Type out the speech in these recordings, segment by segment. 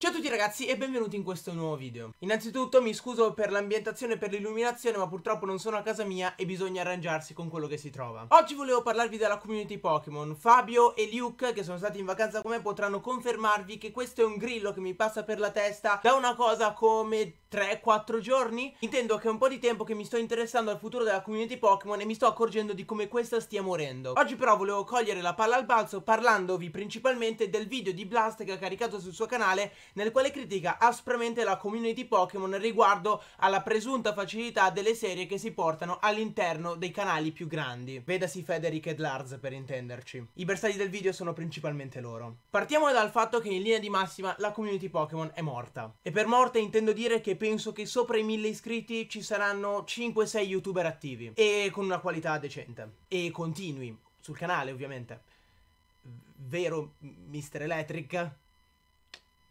Ciao a tutti ragazzi e benvenuti in questo nuovo video Innanzitutto mi scuso per l'ambientazione e per l'illuminazione ma purtroppo non sono a casa mia e bisogna arrangiarsi con quello che si trova Oggi volevo parlarvi della community Pokémon Fabio e Luke che sono stati in vacanza con me potranno confermarvi che questo è un grillo che mi passa per la testa da una cosa come 3-4 giorni Intendo che è un po' di tempo che mi sto interessando al futuro della community Pokémon e mi sto accorgendo di come questa stia morendo Oggi però volevo cogliere la palla al balzo parlandovi principalmente del video di Blast che ha caricato sul suo canale nel quale critica aspramente la community Pokémon riguardo alla presunta facilità delle serie che si portano all'interno dei canali più grandi. Vedasi Federic e Lars per intenderci. I bersagli del video sono principalmente loro. Partiamo dal fatto che in linea di massima la community Pokémon è morta. E per morte intendo dire che penso che sopra i 1000 iscritti ci saranno 5-6 youtuber attivi. E con una qualità decente. E continui. Sul canale ovviamente. Vero, Mr. Electric?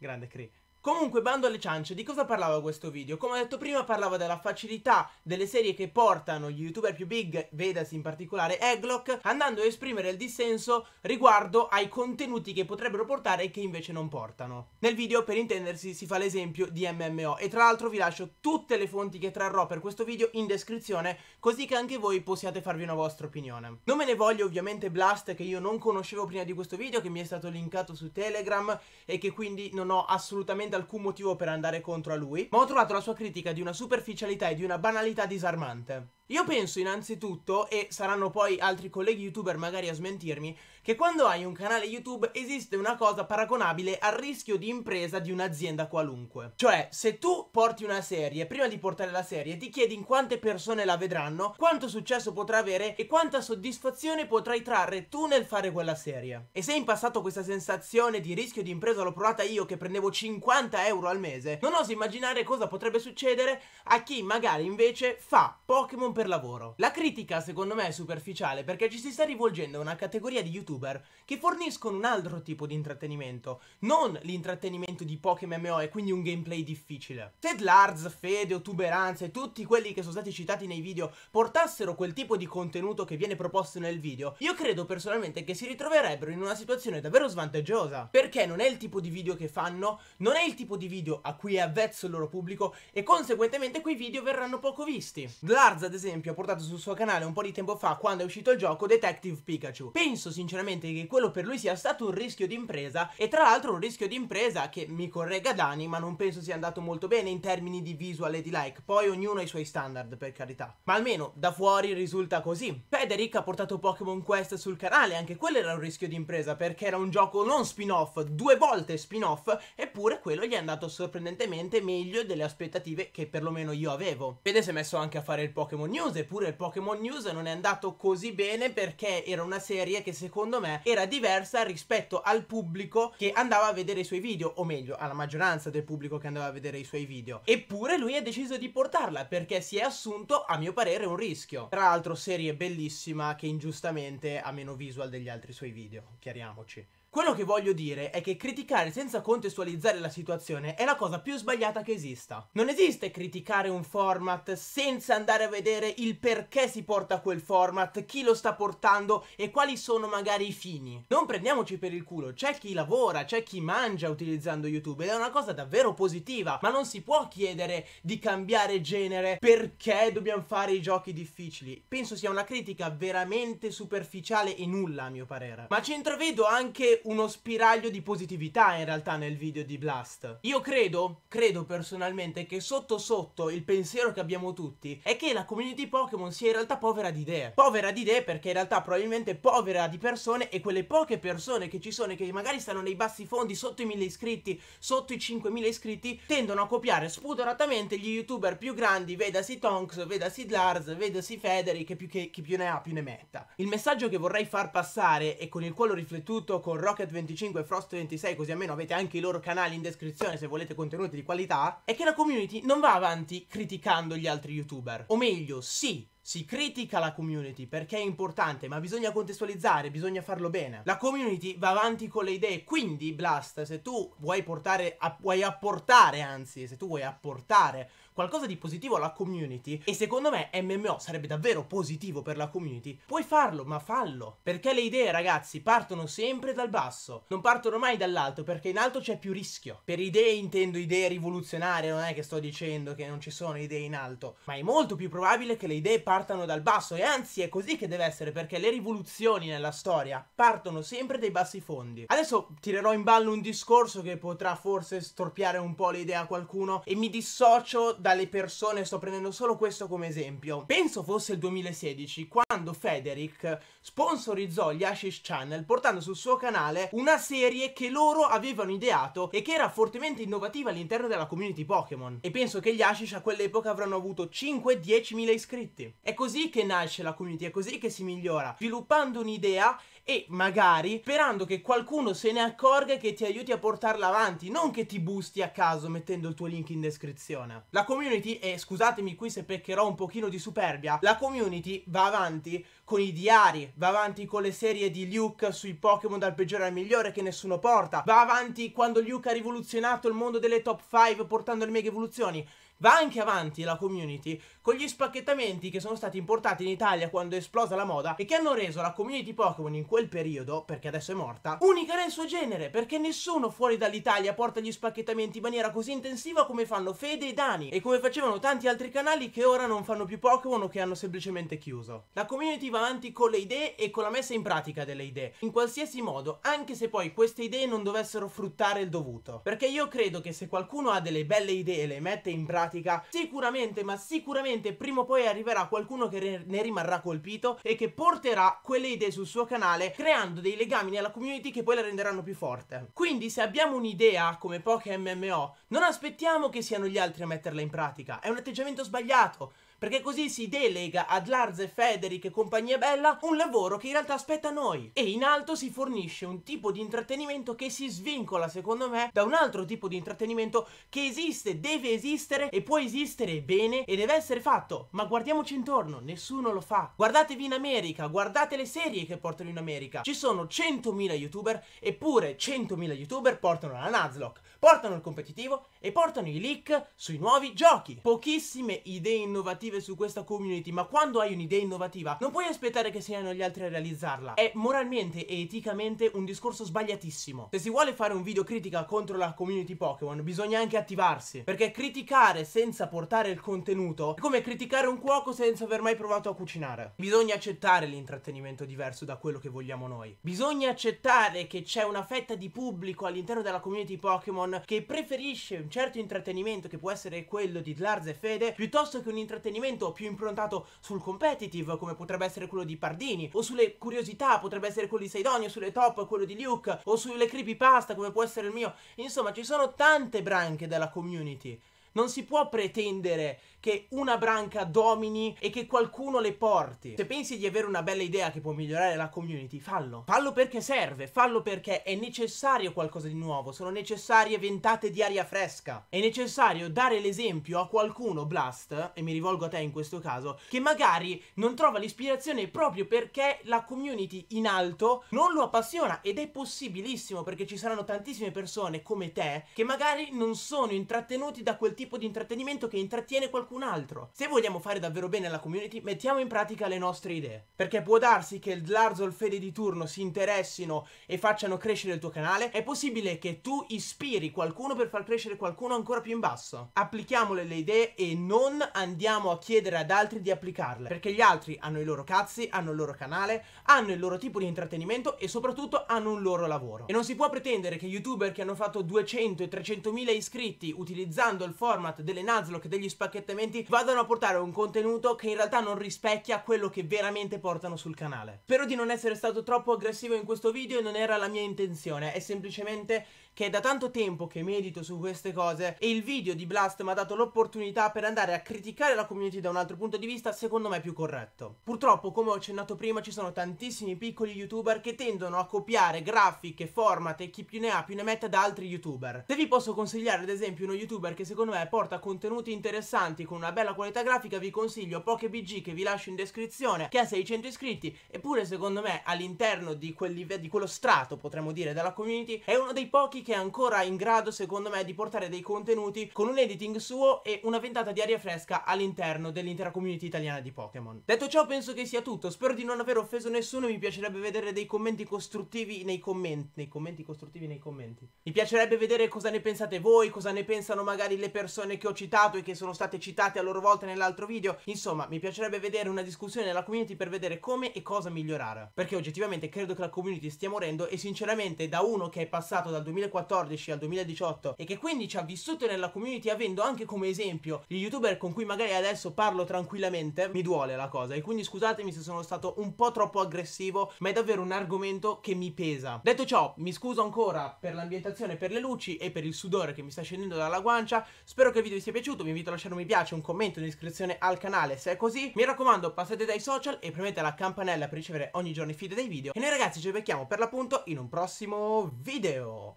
Grande Cree. Comunque, bando alle ciance, di cosa parlava questo video? Come ho detto prima, parlava della facilità delle serie che portano gli youtuber più big, vedasi in particolare Egglock, andando a esprimere il dissenso riguardo ai contenuti che potrebbero portare e che invece non portano. Nel video, per intendersi, si fa l'esempio di MMO e tra l'altro vi lascio tutte le fonti che trarrò per questo video in descrizione, così che anche voi possiate farvi una vostra opinione. Non me ne voglio ovviamente Blast che io non conoscevo prima di questo video, che mi è stato linkato su Telegram e che quindi non ho assolutamente alcun motivo per andare contro a lui, ma ho trovato la sua critica di una superficialità e di una banalità disarmante. Io penso innanzitutto, e saranno poi altri colleghi youtuber magari a smentirmi, che quando hai un canale YouTube esiste una cosa paragonabile al rischio di impresa di un'azienda qualunque. Cioè, se tu porti una serie, prima di portare la serie ti chiedi in quante persone la vedranno, quanto successo potrà avere e quanta soddisfazione potrai trarre tu nel fare quella serie. E se in passato questa sensazione di rischio di impresa l'ho provata io che prendevo 50 euro al mese, non osi immaginare cosa potrebbe succedere a chi magari invece fa Pokémon per lavoro. La critica secondo me è superficiale perché ci si sta rivolgendo a una categoria di youtuber che forniscono un altro tipo di intrattenimento, non l'intrattenimento di poche MMO e quindi un gameplay difficile. Se Lars, Fede, Otuberanze, tutti quelli che sono stati citati nei video portassero quel tipo di contenuto che viene proposto nel video, io credo personalmente che si ritroverebbero in una situazione davvero svantaggiosa, perché non è il tipo di video che fanno, non è il tipo di video a cui è avvezzo il loro pubblico e conseguentemente quei video verranno poco visti. Lars ad esempio esempio ha portato sul suo canale un po' di tempo fa quando è uscito il gioco Detective Pikachu. Penso sinceramente che quello per lui sia stato un rischio di impresa e tra l'altro un rischio di impresa che mi corregga Dani ma non penso sia andato molto bene in termini di visual e di like, poi ognuno ha i suoi standard per carità. Ma almeno da fuori risulta così. Federic ha portato Pokémon Quest sul canale, anche quello era un rischio di impresa perché era un gioco non spin-off, due volte spin-off, eppure quello gli è andato sorprendentemente meglio delle aspettative che perlomeno io avevo. Vede si è messo anche a fare il Pokémon New News, eppure il Pokémon News non è andato così bene perché era una serie che secondo me era diversa rispetto al pubblico che andava a vedere i suoi video, o meglio, alla maggioranza del pubblico che andava a vedere i suoi video. Eppure lui ha deciso di portarla perché si è assunto, a mio parere, un rischio. Tra l'altro serie bellissima che ingiustamente ha meno visual degli altri suoi video, chiariamoci. Quello che voglio dire è che criticare senza contestualizzare la situazione è la cosa più sbagliata che esista. Non esiste criticare un format senza andare a vedere il perché si porta quel format, chi lo sta portando e quali sono magari i fini. Non prendiamoci per il culo, c'è chi lavora, c'è chi mangia utilizzando YouTube ed è una cosa davvero positiva, ma non si può chiedere di cambiare genere perché dobbiamo fare i giochi difficili. Penso sia una critica veramente superficiale e nulla a mio parere. Ma ci intravedo anche uno spiraglio di positività in realtà nel video di Blast. Io credo, credo personalmente che sotto sotto il pensiero che abbiamo tutti è che la community Pokémon sia in realtà povera di idee. Povera di idee perché in realtà probabilmente povera di persone e quelle poche persone che ci sono e che magari stanno nei bassi fondi sotto i 1000 iscritti, sotto i 5.000 iscritti, tendono a copiare spudoratamente gli youtuber più grandi, vedasi Tonks, vedasi Lars, vedasi Federic, che più, che, chi più ne ha più ne metta. Il messaggio che vorrei far passare e con il quale ho riflettuto con Rocket 25 e Frost 26 così almeno avete anche i loro canali in descrizione se volete contenuti di qualità, è che la community non va avanti criticando gli altri youtuber. O meglio, sì, si critica la community perché è importante, ma bisogna contestualizzare, bisogna farlo bene. La community va avanti con le idee, quindi Blast, se tu vuoi portare, a, vuoi apportare, anzi, se tu vuoi apportare qualcosa di positivo alla community e secondo me MMO sarebbe davvero positivo per la community, puoi farlo, ma fallo. Perché le idee, ragazzi, partono sempre dal basso, non partono mai dall'alto, perché in alto c'è più rischio. Per idee intendo idee rivoluzionarie, non è che sto dicendo che non ci sono idee in alto, ma è molto più probabile che le idee partano dal basso e anzi è così che deve essere perché le rivoluzioni nella storia partono sempre dai bassi fondi. Adesso tirerò in ballo un discorso che potrà forse storpiare un po' l'idea a qualcuno e mi dissocio da dalle persone, sto prendendo solo questo come esempio. Penso fosse il 2016 quando Federic sponsorizzò gli Ashish Channel portando sul suo canale una serie che loro avevano ideato e che era fortemente innovativa all'interno della community Pokémon. E penso che gli Ashish a quell'epoca avranno avuto 5-10 mila iscritti. È così che nasce la community, è così che si migliora, sviluppando un'idea e magari sperando che qualcuno se ne accorga e che ti aiuti a portarla avanti, non che ti busti a caso mettendo il tuo link in descrizione. La community, e scusatemi qui se peccherò un pochino di superbia, la community va avanti con i diari, va avanti con le serie di Luke sui Pokémon dal peggiore al migliore che nessuno porta, va avanti quando Luke ha rivoluzionato il mondo delle top 5 portando le mega evoluzioni, va anche avanti la community con gli spacchettamenti che sono stati importati in Italia quando è esplosa la moda e che hanno reso la community Pokémon in quel periodo, perché adesso è morta, unica nel suo genere, perché nessuno fuori dall'Italia porta gli spacchettamenti in maniera così intensiva come fanno Fede e Dani e come facevano tanti altri canali che ora non fanno più Pokémon o che hanno semplicemente chiuso. La community va avanti con le idee e con la messa in pratica delle idee, in qualsiasi modo, anche se poi queste idee non dovessero fruttare il dovuto. Perché io credo che se qualcuno ha delle belle idee e le mette in pratica pratica sicuramente ma sicuramente prima o poi arriverà qualcuno che ne rimarrà colpito e che porterà quelle idee sul suo canale creando dei legami nella community che poi la renderanno più forte. Quindi se abbiamo un'idea come poche MMO non aspettiamo che siano gli altri a metterla in pratica, è un atteggiamento sbagliato perché così si delega ad Lars e Federic e compagnia bella un lavoro che in realtà aspetta noi e in alto si fornisce un tipo di intrattenimento che si svincola secondo me da un altro tipo di intrattenimento che esiste, deve esistere e può esistere bene e deve essere fatto ma guardiamoci intorno, nessuno lo fa guardatevi in America, guardate le serie che portano in America ci sono 100.000 youtuber eppure 100.000 youtuber portano la Nuzlocke portano il competitivo e portano i leak sui nuovi giochi pochissime idee innovative innovative su questa community, ma quando hai un'idea innovativa non puoi aspettare che siano gli altri a realizzarla. È moralmente e eticamente un discorso sbagliatissimo. Se si vuole fare un video critica contro la community Pokémon, bisogna anche attivarsi, perché criticare senza portare il contenuto è come criticare un cuoco senza aver mai provato a cucinare. Bisogna accettare l'intrattenimento diverso da quello che vogliamo noi. Bisogna accettare che c'è una fetta di pubblico all'interno della community Pokémon che preferisce un certo intrattenimento che può essere quello di Lars e Fede piuttosto che un intrattenimento avvenimento più improntato sul competitive, come potrebbe essere quello di Pardini, o sulle curiosità, potrebbe essere quello di Saidonio, sulle top, quello di Luke, o sulle creepypasta, come può essere il mio. Insomma, ci sono tante branche della community. Non si può pretendere che una branca domini e che qualcuno le porti. Se pensi di avere una bella idea che può migliorare la community, fallo. Fallo perché serve, fallo perché è necessario qualcosa di nuovo, sono necessarie ventate di aria fresca. È necessario dare l'esempio a qualcuno, Blast, e mi rivolgo a te in questo caso, che magari non trova l'ispirazione proprio perché la community in alto non lo appassiona ed è possibilissimo perché ci saranno tantissime persone come te che magari non sono intrattenuti da quel tipo di intrattenimento che intrattiene qualcun altro. Se vogliamo fare davvero bene alla community, mettiamo in pratica le nostre idee. Perché può darsi che il Dlarzol Fede di turno si interessino e facciano crescere il tuo canale, è possibile che tu ispiri qualcuno per far crescere qualcuno ancora più in basso. Applichiamole le idee e non andiamo a chiedere ad altri di applicarle, perché gli altri hanno i loro cazzi, hanno il loro canale, hanno il loro tipo di intrattenimento e soprattutto hanno un loro lavoro. E non si può pretendere che youtuber che hanno fatto 200 e 300 mila iscritti utilizzando il forum format delle Nuzlocke, degli spacchettamenti, vadano a portare un contenuto che in realtà non rispecchia quello che veramente portano sul canale. Spero di non essere stato troppo aggressivo in questo video, non era la mia intenzione, è semplicemente che è da tanto tempo che medito su queste cose e il video di Blast mi ha dato l'opportunità per andare a criticare la community da un altro punto di vista secondo me più corretto. Purtroppo, come ho accennato prima, ci sono tantissimi piccoli youtuber che tendono a copiare grafiche, format e chi più ne ha più ne mette da altri youtuber. Se vi posso consigliare ad esempio uno youtuber che secondo me porta contenuti interessanti con una bella qualità grafica, vi consiglio PokeBG che vi lascio in descrizione, che ha 600 iscritti, eppure secondo me all'interno di, di quello strato, potremmo dire, della community, è uno dei pochi che che è ancora in grado secondo me di portare dei contenuti con un editing suo e una ventata di aria fresca all'interno dell'intera community italiana di Pokémon. Detto ciò penso che sia tutto, spero di non aver offeso nessuno e mi piacerebbe vedere dei commenti costruttivi nei commenti, nei commenti costruttivi nei commenti. Mi piacerebbe vedere cosa ne pensate voi, cosa ne pensano magari le persone che ho citato e che sono state citate a loro volta nell'altro video, insomma mi piacerebbe vedere una discussione nella community per vedere come e cosa migliorare, perché oggettivamente credo che la community stia morendo e sinceramente da uno che è passato dal 2014 2014 al 2018 e che quindi ci ha vissuto nella community avendo anche come esempio gli youtuber con cui magari adesso parlo tranquillamente, mi duole la cosa e quindi scusatemi se sono stato un po' troppo aggressivo, ma è davvero un argomento che mi pesa. Detto ciò, mi scuso ancora per l'ambientazione, per le luci e per il sudore che mi sta scendendo dalla guancia. Spero che il video vi sia piaciuto, vi invito a lasciare un mi piace, un commento, un'iscrizione al canale se è così. Mi raccomando, passate dai social e premete la campanella per ricevere ogni giorno i feed dei video. E noi ragazzi ci becchiamo per l'appunto in un prossimo video.